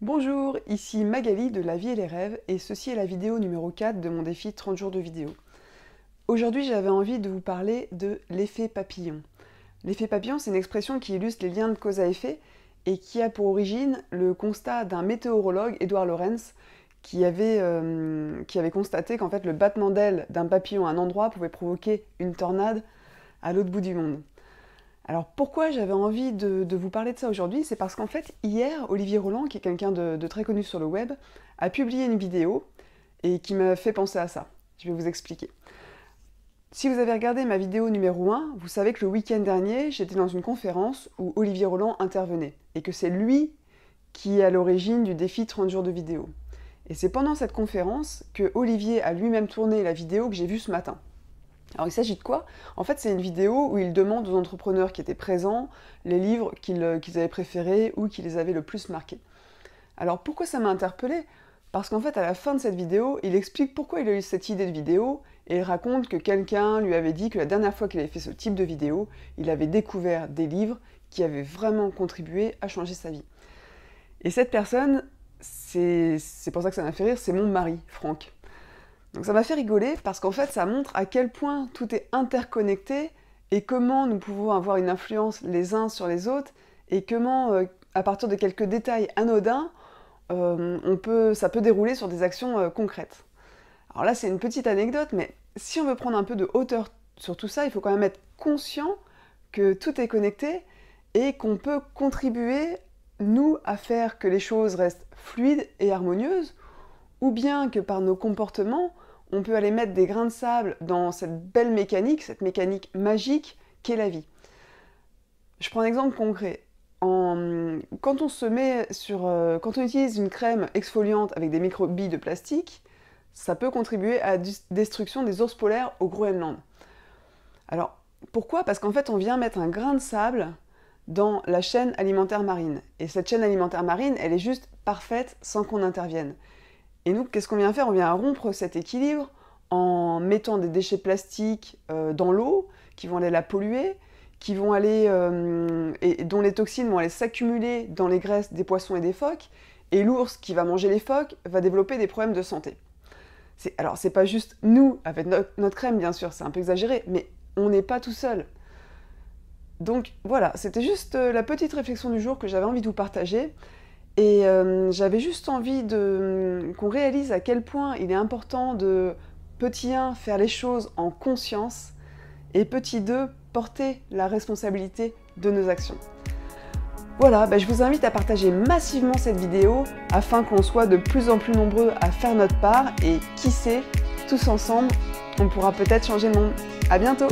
Bonjour, ici Magali de La vie et les rêves et ceci est la vidéo numéro 4 de mon défi 30 jours de vidéo. Aujourd'hui j'avais envie de vous parler de l'effet papillon. L'effet papillon c'est une expression qui illustre les liens de cause à effet et qui a pour origine le constat d'un météorologue, Edouard Lorenz, qui avait, euh, qui avait constaté qu'en fait le battement d'aile d'un papillon à un endroit pouvait provoquer une tornade à l'autre bout du monde. Alors pourquoi j'avais envie de, vous parler de ça aujourd'hui C'est parce qu'en fait, hier, Olivier Roland, qui est quelqu'un de, de, très connu sur le web, a publié une vidéo et qui m'a fait penser à ça. Je vais vous expliquer. Si vous avez regardé ma vidéo numéro 1, vous savez que le week-end dernier, j'étais dans une conférence où Olivier Roland intervenait et que c'est lui qui est à l'origine du défi 30 jours de vidéo. Et c'est pendant cette conférence que Olivier a lui-même tourné la vidéo que j'ai vue ce matin. Alors il s'agit de quoi En fait, c'est une vidéo où il demande aux entrepreneurs qui étaient présents les livres qu'ils euh, avaient préférés ou qui les avaient le plus marqués. Alors pourquoi ça m'a interpellée Parce qu'en fait, à la fin de cette vidéo, il explique pourquoi il a eu cette idée de vidéo et il raconte que quelqu'un lui avait dit que la dernière fois qu'il avait fait ce type de vidéo, il avait découvert des livres qui avaient vraiment contribué à changer sa vie. Et cette personne, c'est pour ça que ça m'a fait rire, c'est mon mari, Franck. Donc ça m'a fait rigoler parce qu'en fait ça montre à quel point tout est interconnecté et comment nous pouvons avoir une influence les uns sur les autres et comment euh, à partir de quelques détails anodins euh, on peut, ça peut dérouler sur des actions euh, concrètes. Alors là c'est une petite anecdote mais si on veut prendre un peu de hauteur sur tout ça il faut quand même être conscient que tout est connecté et qu'on peut contribuer nous à faire que les choses restent fluides et harmonieuses ou bien que par nos comportements, on peut aller mettre des grains de sable dans cette belle mécanique, cette mécanique magique qu'est la vie. Je prends un exemple concret. quand on se met euh, quand on utilise une crème exfoliante avec des microbilles de plastique, ça peut contribuer à la destruction des ours polaires au Groenland. Alors pourquoi Parce qu'en fait on vient mettre un grain de sable dans la chaîne alimentaire marine. Et cette chaîne alimentaire marine, elle est juste parfaite sans qu'on intervienne. Et nous, qu'est-ce qu'on vient faire On vient rompre cet équilibre en mettant des déchets plastiques euh, dans l'eau qui vont aller la polluer, qui vont aller euh, et dont les toxines vont aller s'accumuler dans les graisses des poissons et des phoques. Et l'ours qui va manger les phoques va développer des problèmes de santé. Alors c'est pas juste nous avec notre crème bien sûr, c'est un peu exagéré, mais on n'est pas tout seul. Donc voilà, c'était juste euh, la petite réflexion du jour que j'avais envie de vous partager. Et euh, j'avais juste envie de, qu'on réalise à quel point il est important de, petit 1, faire les choses en conscience, et petit 2, porter la responsabilité de nos actions. Voilà, bah, je vous invite à partager massivement cette vidéo afin qu'on soit de plus en plus nombreux à faire notre part et qui sait, tous ensemble, on pourra peut-être changer le monde. À bientôt